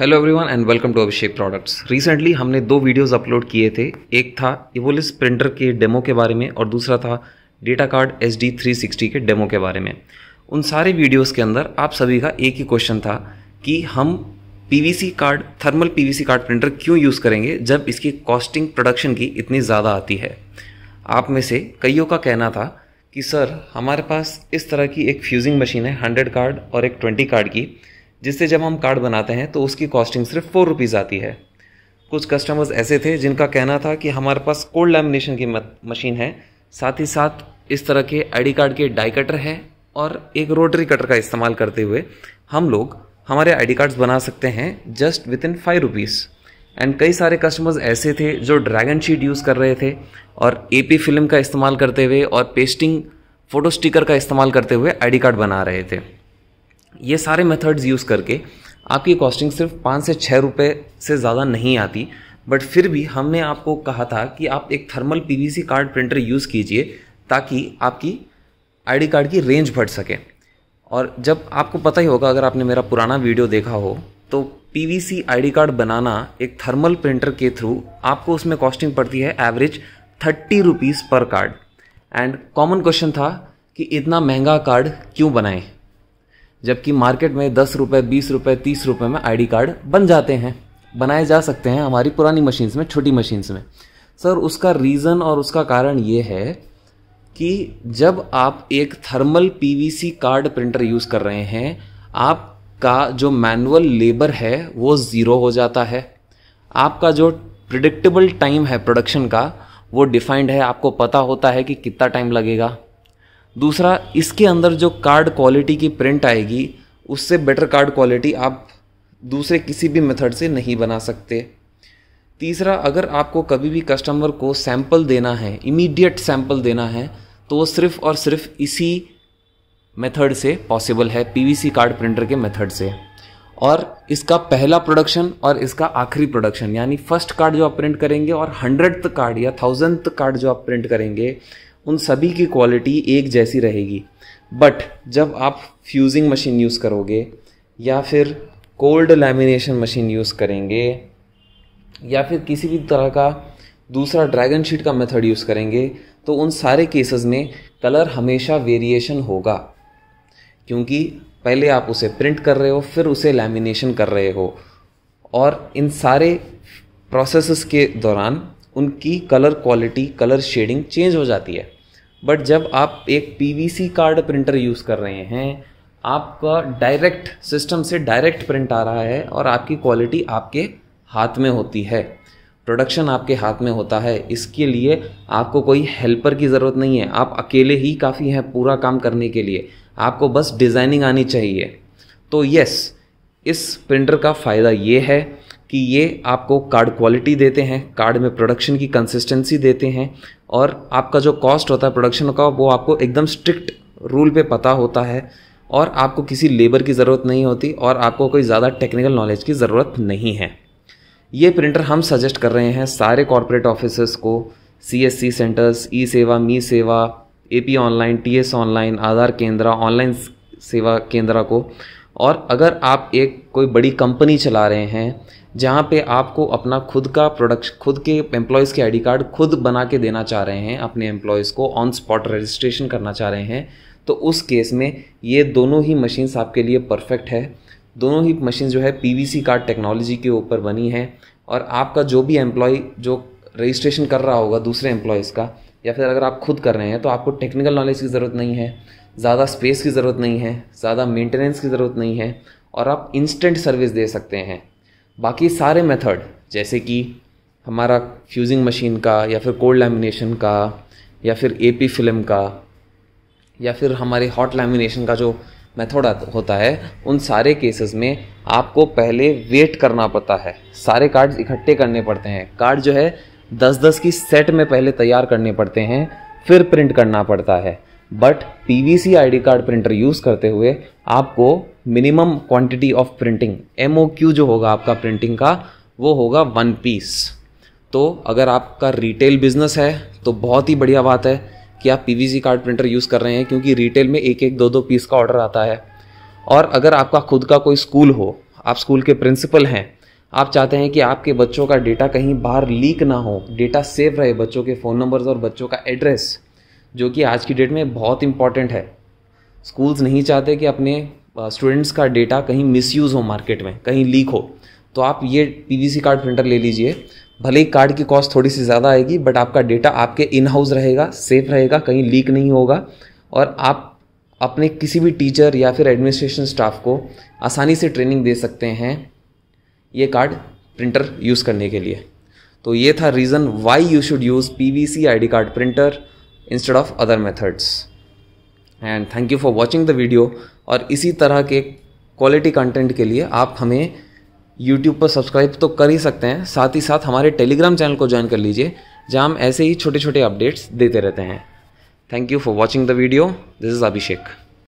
hello everyone and welcome to Abhishek products recently हमने दो videos upload किए थे एक था इवोलिस प्रिंटर के डेमो के बारे में और दूसरा था data card S D three sixty के डेमो के बारे में उन सारे वीडियोस के अंदर आप सभी का एक ही क्वेश्चन था कि हम PVC card thermal PVC card printer क्यों यूज़ करेंगे जब इसकी कॉस्टिंग प्रोडक्शन की इतनी ज़्यादा आती है आप में से कईयों का कहना था कि सर हमारे पास इस तरह की एक फ्यूजिंग मशीन है हंड्रेड कार्ड और एक ट्वेंटी कार्ड की जिससे जब हम कार्ड बनाते हैं तो उसकी कॉस्टिंग सिर्फ फोर रुपीज़ आती है कुछ कस्टमर्स ऐसे थे जिनका कहना था कि हमारे पास कोल्ड लेमिनेशन की मशीन है साथ ही साथ इस तरह के आईडी कार्ड के डाई कटर हैं और एक रोटरी कटर का इस्तेमाल करते हुए हम लोग हमारे आईडी कार्ड्स बना सकते हैं just within five rupees and कई सारे कस्टमर्स ऐसे थे जो ड्रैगन शीट यूज़ कर रहे थे और ए पी फिल्म का इस्तेमाल करते हुए और पेस्टिंग फ़ोटो स्टिकर का इस्तेमाल करते हुए आईडी कार्ड बना रहे थे ये सारे मेथड्स यूज़ करके आपकी कॉस्टिंग सिर्फ पाँच से छः रुपये से ज़्यादा नहीं आती बट फिर भी हमने आपको कहा था कि आप एक thermal PVC card printer use कीजिए ताकि आपकी आईडी कार्ड की रेंज बढ़ सके और जब आपको पता ही होगा अगर आपने मेरा पुराना वीडियो देखा हो तो पीवीसी आईडी कार्ड बनाना एक थर्मल प्रिंटर के थ्रू आपको उसमें कॉस्टिंग पड़ती है average thirty rupees per card and common question था कि इतना महंगा कार्ड क्यों बनाएं जबकि मार्केट में दस रुपये बीस रुपये तीस रुपये में आईडी कार्ड बन जाते हैं बनाए जा सकते हैं हमारी पुरानी मशीन्स में छोटी मशीन्स में सर उसका रीज़न और उसका कारण ये है कि जब आप एक thermal PVC card printer use कर रहे हैं आपका जो मैनुअल लेबर है वो ज़ीरो हो जाता है आपका जो प्रिडिक्टेबल टाइम है प्रोडक्शन का वो डिफाइंड है आपको पता होता है कि कितना टाइम लगेगा दूसरा इसके अंदर जो कार्ड क्वालिटी की प्रिंट आएगी उससे बेटर कार्ड क्वालिटी आप दूसरे किसी भी मेथड से नहीं बना सकते तीसरा अगर आपको कभी भी कस्टमर को सैंपल देना है इमीडिएट सैंपल देना है तो वो सिर्फ और सिर्फ इसी मेथड से पॉसिबल है पीवीसी कार्ड प्रिंटर के मेथड से और इसका पहला प्रोडक्शन और इसका आखिरी प्रोडक्शन यानी फर्स्ट कार्ड जो आप प्रिंट करेंगे और हंड्रेड कार्ड या थाउजेंड कार्ड जो आप प्रिंट करेंगे उन सभी की क्वालिटी एक जैसी रहेगी बट जब आप फ्यूज़िंग मशीन यूज़ करोगे या फिर कोल्ड लैमिनेशन मशीन यूज़ करेंगे या फिर किसी भी तरह का दूसरा ड्रैगन शीट का मेथड यूज़ करेंगे तो उन सारे केसेस में कलर हमेशा वेरिएशन होगा क्योंकि पहले आप उसे प्रिंट कर रहे हो फिर उसे लैमिनेशन कर रहे हो और इन सारे प्रोसेसेस के दौरान उनकी colour quality colour shading change हो जाती है बट जब आप एक पीवीसी कार्ड प्रिंटर यूज़ कर रहे हैं आपका डायरेक्ट सिस्टम से डायरेक्ट प्रिंट आ रहा है और आपकी क्वालिटी आपके हाथ में होती है प्रोडक्शन आपके हाथ में होता है इसके लिए आपको कोई हेल्पर की ज़रूरत नहीं है आप अकेले ही काफ़ी हैं पूरा काम करने के लिए आपको बस डिज़ाइनिंग आनी चाहिए तो यस इस प्रिंटर का फ़ायदा ये है कि ये आपको कार्ड क्वालिटी देते हैं कार्ड में प्रोडक्शन की कंसिस्टेंसी देते हैं और आपका जो कॉस्ट होता है प्रोडक्शन का वो आपको एकदम स्ट्रिक्ट रूल पे पता होता है और आपको किसी लेबर की ज़रूरत नहीं होती और आपको कोई ज़्यादा टेक्निकल नॉलेज की ज़रूरत नहीं है ये प्रिंटर हम सजेस्ट कर रहे हैं सारे कॉरपोरेट ऑफिसर्स को C S C centres E Seva Mee Seva A P online T S online Aadhaar केंद्र ऑनलाइन सेवा केंद्र को और अगर आप एक कोई बड़ी कंपनी चला रहे हैं जहाँ पे आपको अपना खुद का प्रोडक्ट खुद के एम्प्लॉयज़ के आईडी कार्ड खुद बना के देना चाह रहे हैं अपने एम्प्लॉयज़ को ऑन स्पॉट रजिस्ट्रेशन करना चाह रहे हैं तो उस केस में ये दोनों ही मशीन्स आपके लिए परफेक्ट है दोनों ही मशीन जो है पी कार्ड टेक्नोलॉजी के ऊपर बनी है और आपका जो भी एम्प्लॉय जो रजिस्ट्रेशन कर रहा होगा दूसरे एम्प्लॉयज़ का या फिर अगर आप खुद कर रहे हैं तो आपको टेक्निकल नॉलेज की ज़रूरत नहीं है ज़्यादा स्पेस की ज़रूरत नहीं है ज़्यादा मेंटेनेंस की ज़रूरत नहीं है और आप इंस्टेंट सर्विस दे सकते हैं बाकी सारे मेथड जैसे कि हमारा फ्यूजिंग मशीन का या फिर कोल्ड लैमिनेशन का या फिर ए फिल्म का या फिर हमारे हॉट लैमिनेशन का जो मेथड होता है उन सारे केसेस में आपको पहले वेट करना पड़ता है सारे कार्ड्स इकट्ठे करने पड़ते हैं कार्ड जो है दस दस की सेट में पहले तैयार करने पड़ते हैं फिर प्रिंट करना पड़ता है but P V C I D card printer use करते हुए आपको minimum quantity of printing M O Q जो होगा आपका प्रिंटिंग का वो होगा वन पीस तो अगर आपका रिटेल बिजनेस है तो बहुत ही बढ़िया बात है कि आप P V C card printer use कर रहे हैं क्योंकि रिटेल में एक एक दो दो पीस का ऑर्डर आता है और अगर आपका खुद का कोई स्कूल हो आप स्कूल के प्रिंसिपल हैं आप चाहते हैं कि आपके बच्चों का डेटा कहीं बाहर लीक ना हो डेटा सेव रहे बच्चों के फ़ोन नंबर्स और बच्चों का एड्रेस जो कि आज की डेट में बहुत इंपॉर्टेंट है स्कूल्स नहीं चाहते कि अपने स्टूडेंट्स का डेटा कहीं मिसयूज़ हो मार्केट में कहीं लीक हो तो आप ये पी कार्ड प्रिंटर ले लीजिए भले ही कार्ड की कॉस्ट थोड़ी सी ज़्यादा आएगी बट आपका डेटा आपके इन हाउस रहेगा सेफ रहेगा कहीं लीक नहीं होगा और आप अपने किसी भी टीचर या फिर एडमिनिस्ट्रेशन स्टाफ को आसानी से ट्रेनिंग दे सकते हैं ये कार्ड प्रिंटर यूज़ करने के लिए तो ये था reason why you should use P V C I D card printer instead of other methods and thank you for watching the video और इसी तरह के क्वालिटी कंटेंट के लिए आप हमें यूट्यूब पर सब्सक्राइब तो कर ही सकते हैं साथ ही साथ हमारे टेलीग्राम चैनल को ज्वाइन कर लीजिए जहाँ हम ऐसे ही छोटे छोटे अपडेट्स देते रहते हैं thank you for watching the video this is Abhishek